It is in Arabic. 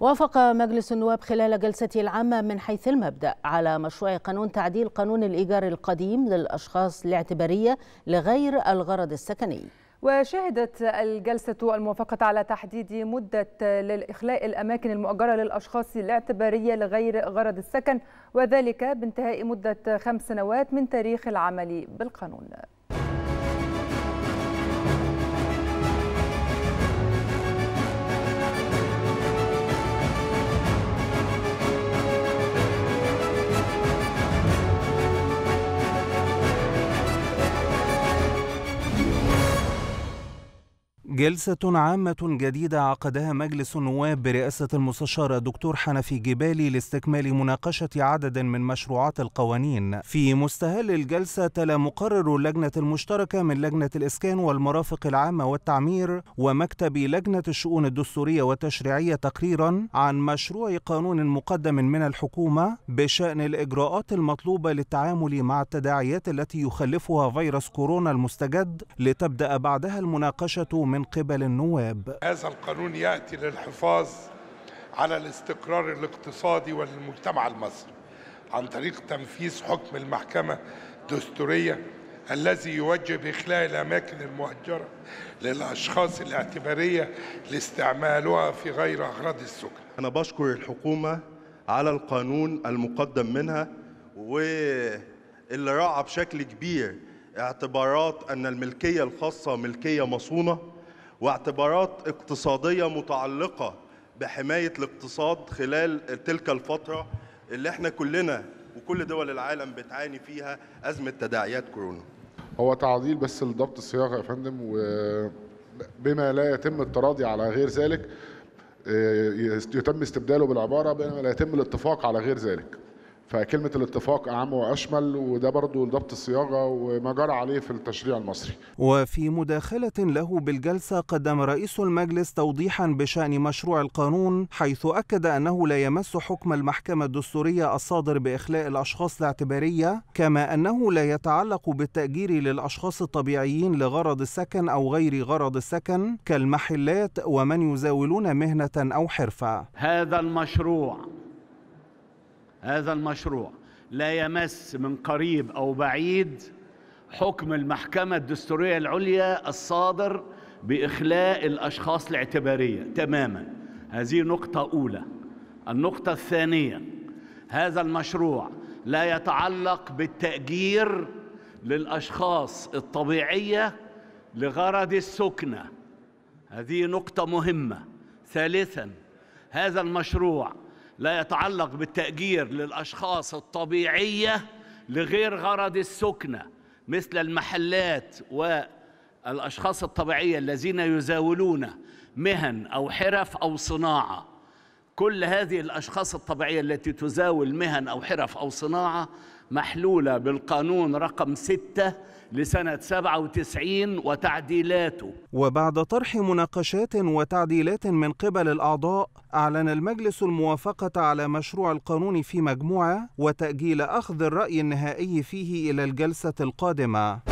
وافق مجلس النواب خلال جلسته العامة من حيث المبدأ على مشروع قانون تعديل قانون الإيجار القديم للأشخاص الاعتبارية لغير الغرض السكني وشهدت الجلسة الموافقة على تحديد مدة لإخلاء الأماكن المؤجرة للأشخاص الاعتبارية لغير غرض السكن وذلك بانتهاء مدة خمس سنوات من تاريخ العمل بالقانون جلسة عامة جديدة عقدها مجلس النواب برئاسة المستشار الدكتور حنفي جبالي لاستكمال مناقشة عدد من مشروعات القوانين. في مستهل الجلسة تلا مقرر اللجنة المشتركة من لجنة الإسكان والمرافق العامة والتعمير ومكتب لجنة الشؤون الدستورية والتشريعية تقريرا عن مشروع قانون مقدم من الحكومة بشأن الإجراءات المطلوبة للتعامل مع التداعيات التي يخلفها فيروس كورونا المستجد لتبدأ بعدها المناقشة من من قبل النواب هذا القانون يأتي للحفاظ على الاستقرار الاقتصادي والمجتمع المصري عن طريق تنفيذ حكم المحكمة الدستورية الذي يوجب إخلاء الأماكن المهجرة للأشخاص الاعتبارية لاستعمالها في غير أغراض السكن أنا بشكر الحكومة على القانون المقدم منها واللي راعى بشكل كبير اعتبارات أن الملكية الخاصة ملكية مصونة واعتبارات اقتصادية متعلقة بحماية الاقتصاد خلال تلك الفترة اللي احنا كلنا وكل دول العالم بتعاني فيها أزمة تداعيات كورونا هو تعديل بس لضبط الصياغة يا فندم وبما لا يتم التراضي على غير ذلك آه، يتم استبداله بالعبارة بما لا يتم الاتفاق على غير ذلك فكلمة الاتفاق أعم وأشمل وده برضو ضبط الصياغة وما جرى عليه في التشريع المصري وفي مداخلة له بالجلسة قدم رئيس المجلس توضيحا بشأن مشروع القانون حيث أكد أنه لا يمس حكم المحكمة الدستورية الصادر بإخلاء الأشخاص الاعتبارية كما أنه لا يتعلق بالتأجير للأشخاص الطبيعيين لغرض السكن أو غير غرض السكن كالمحلات ومن يزاولون مهنة أو حرفة هذا المشروع هذا المشروع لا يمس من قريب أو بعيد حكم المحكمة الدستورية العليا الصادر بإخلاء الأشخاص الاعتبارية تماما هذه نقطة أولى النقطة الثانية هذا المشروع لا يتعلق بالتأجير للأشخاص الطبيعية لغرض السكنة هذه نقطة مهمة ثالثا هذا المشروع لا يتعلق بالتأجير للأشخاص الطبيعية لغير غرض السكنة مثل المحلات والأشخاص الطبيعية الذين يزاولون مهن أو حرف أو صناعة كل هذه الأشخاص الطبيعية التي تزاول مهن أو حرف أو صناعة محلولة بالقانون رقم 6 لسنة 97 وتعديلاته وبعد طرح مناقشات وتعديلات من قبل الأعضاء أعلن المجلس الموافقة على مشروع القانون في مجموعة وتأجيل أخذ الرأي النهائي فيه إلى الجلسة القادمة